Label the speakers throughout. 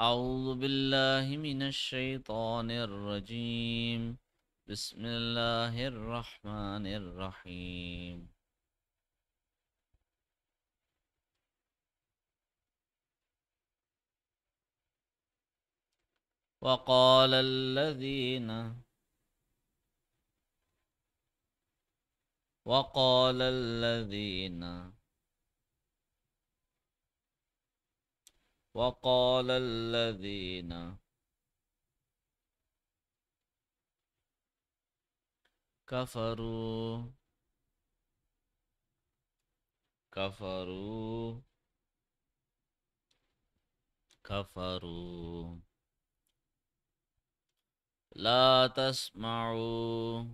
Speaker 1: أعوذ بالله من الشيطان الرجيم بسم الله الرحمن الرحيم وقال الذين وقال الذين وقال الذين كفروا كفروا كفروا لا تسمعوا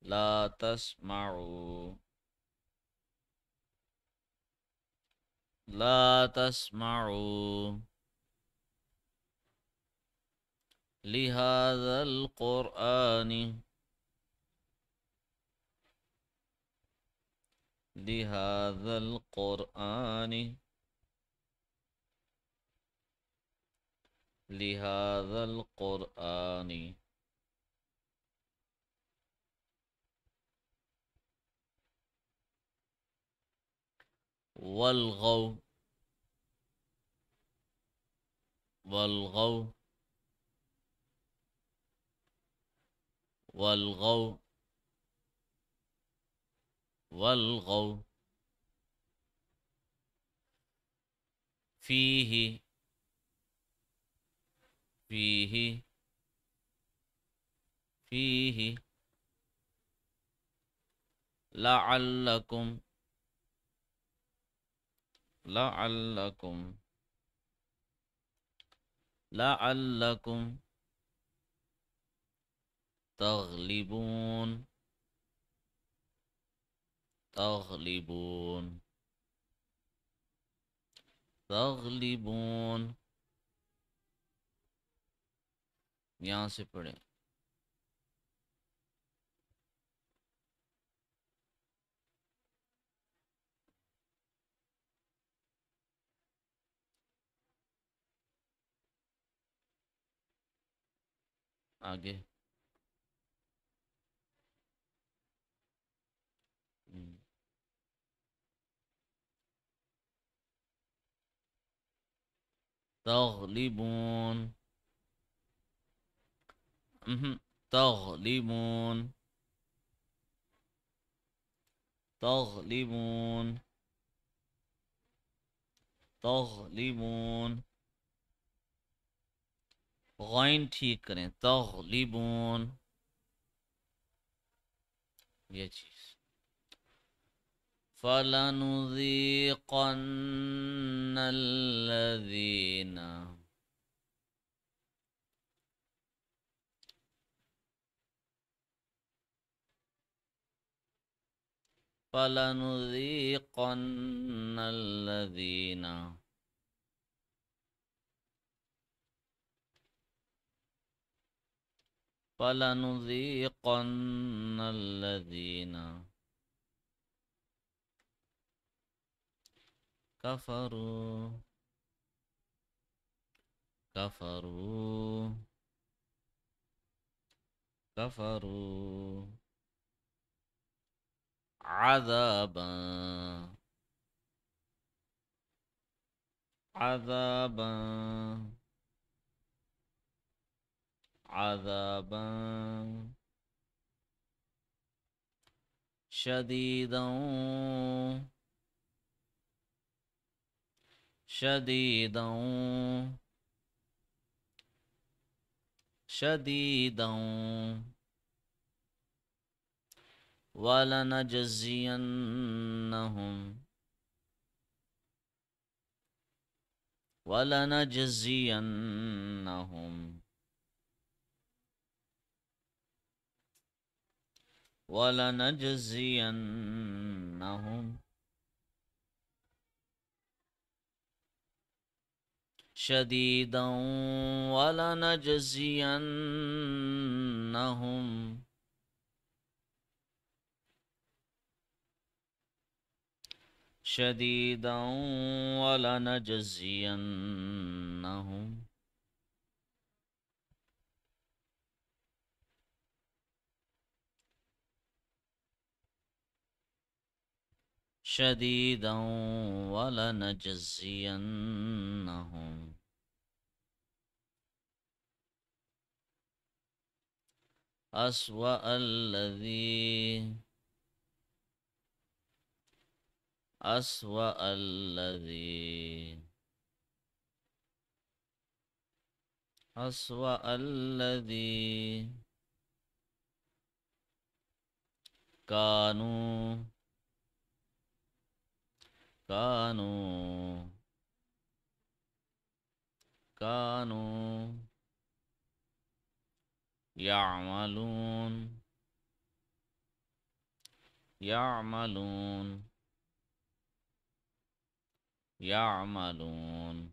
Speaker 1: لا تسمعوا لا تسمعوا لهذا القرآن لهذا القرآن لهذا القرآن والغوا والغو والغو والغو فيه فيه فيه لعلكم لعلكم لعلكم تغلبون تغلبون تغلبون यहाँ से आगे تغلبون تغلبون تغلبون تغلبون غين ٹھیک کریں تغلبون یہ چیز فلنذيقن الذين فلنذيقن الذين فلنذيقن الذين كفروا كفروا كفروا عذابا عذابا عذابا شديدا شديدا شديدا ولنجزينهم ولنجزينهم ولنجزينهم شديدا ولنجزينهم شديدا ولنجزينهم شديدا ولنجزينهم أسوأ الذي أسوأ الذي أسوأ الذي كانوا كانوا كانوا يعملون يعملون يعملون يعملون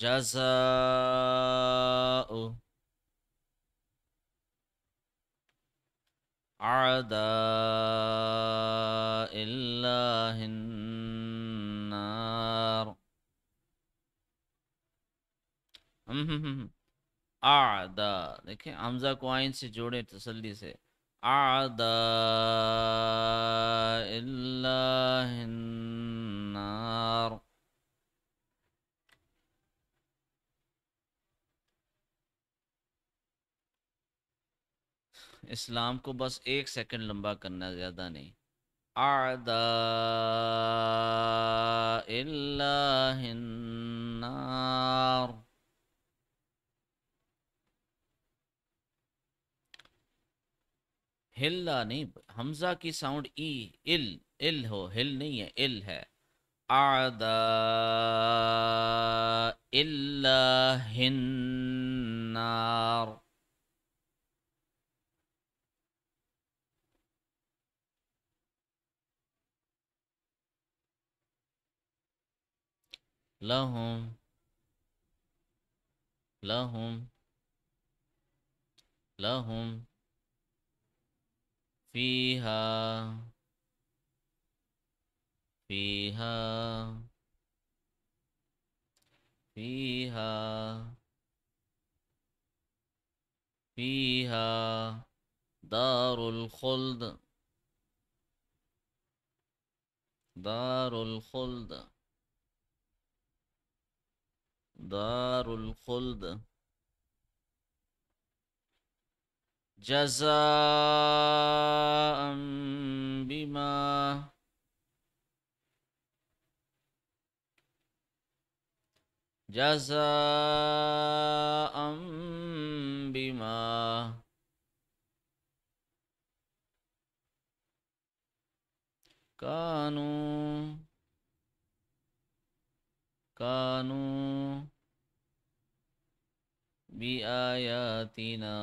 Speaker 1: جزاء آد الله النار ہوں دیکھیں حمزہ کو آئین سے جوڑے تسلی سے آد اللہ ہند اسلام کو بس ایک سیکنڈ لمبا کرنا زیادہ نہیں اعداء اللہ النار ہلا نہیں حمزہ کی ساؤنڈ ای ال ال ہو ہل نہیں ہے ال ہے اعداء اللہ النار لهم لهم لهم فيها فيها فيها فيها دار الخلد دار الخلد دار الخلد جزاء بما جزاء بما كانوا کانوا بآیاتنا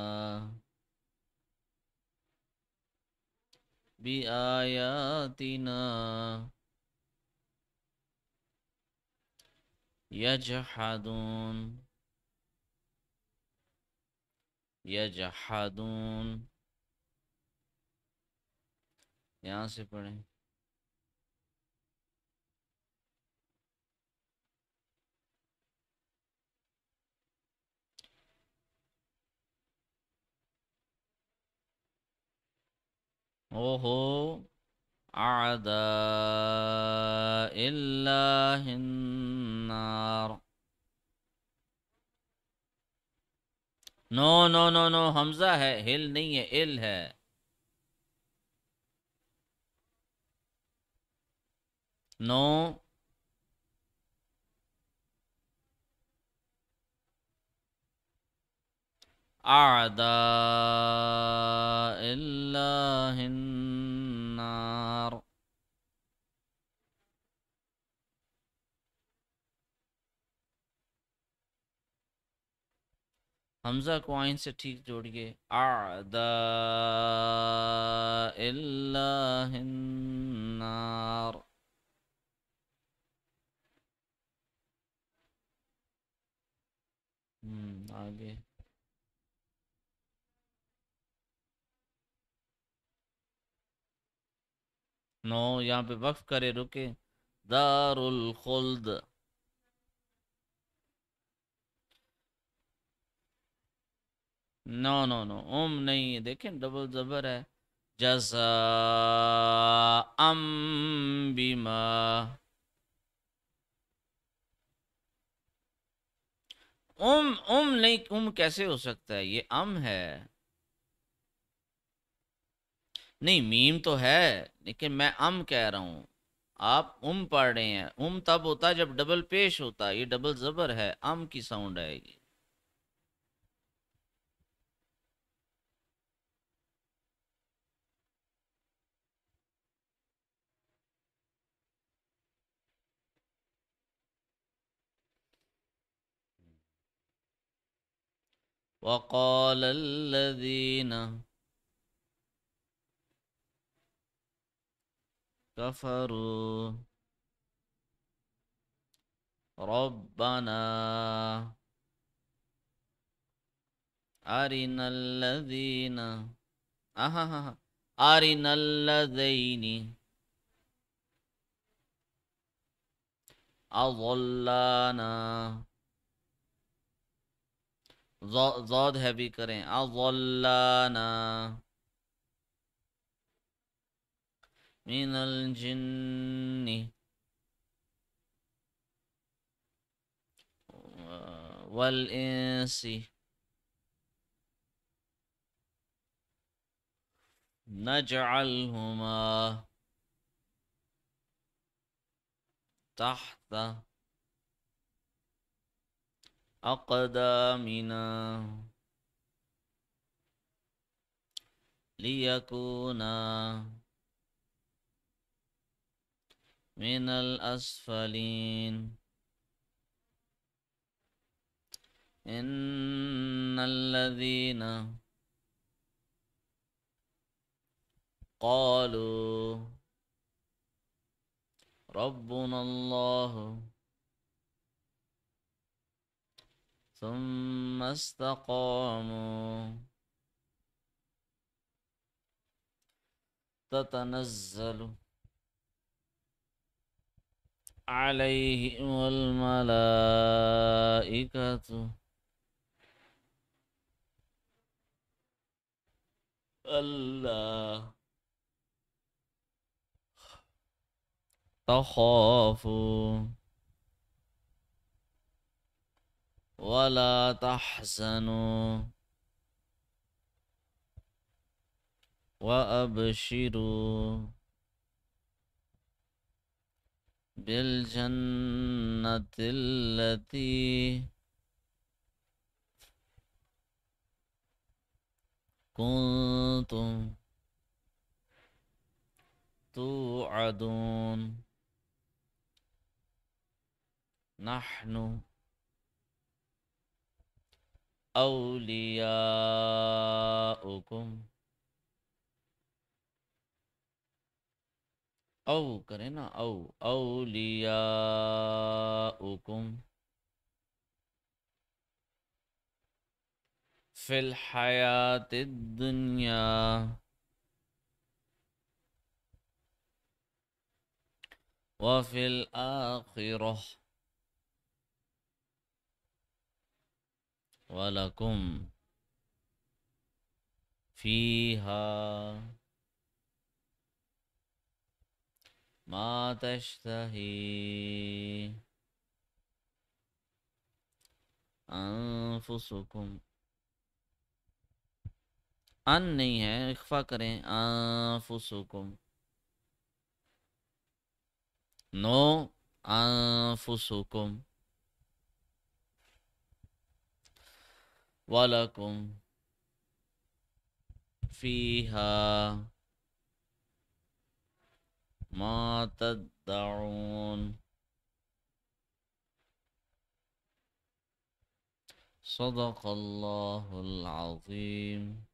Speaker 1: بآیاتنا بی یجحدون یہاں سے پڑھیں وهو أعداء الله النار نو نو نو نو हमजा है हिल नहीं है इल है नो أعداء الله النار حمزہ کو آئین سے ٹھیک جوڑیے أعداء الله النار آگے نو یہاں پہ وقف کرے رکے دار الخلد نو نو نو ام نہیں ہے دیکھیں ڈبل زبر ہے جزا ام بیما ام ام نہیں ام کیسے ہو سکتا ہے یہ ام ہے نہیں میم تو ہے لیکن میں ام کہہ رہا ہوں آپ ام پڑھ رہے ہیں ام تب ہوتا جب ڈبل پیش ہوتا یہ ڈبل زبر ہے ام کی ساؤنڈ آئے گی الَّذِينَ كفروا ربنا أرنا الذين أها آه، آه، آه، أرنا الذين أضلانا زاد هبي كرين أضلانا من الجن والإنس نجعلهما تحت أقدامنا ليكونا من الأسفلين إن الذين قالوا ربنا الله ثم استقاموا تتنزل عليهم الملائكة ألا تخافوا ولا تحزنوا وأبشروا بالجنة التي كنتم توعدون نحن أولياؤكم او کریں نا او اولياؤكم في الحياة الدنيا وفي الآخرة ولكم فيها ما تشتهي انفسكم ان نہیں ہے اخفا کریں انفسكم نو انفسكم وَلَكُمْ فِيهَا ما تدعون صدق الله العظيم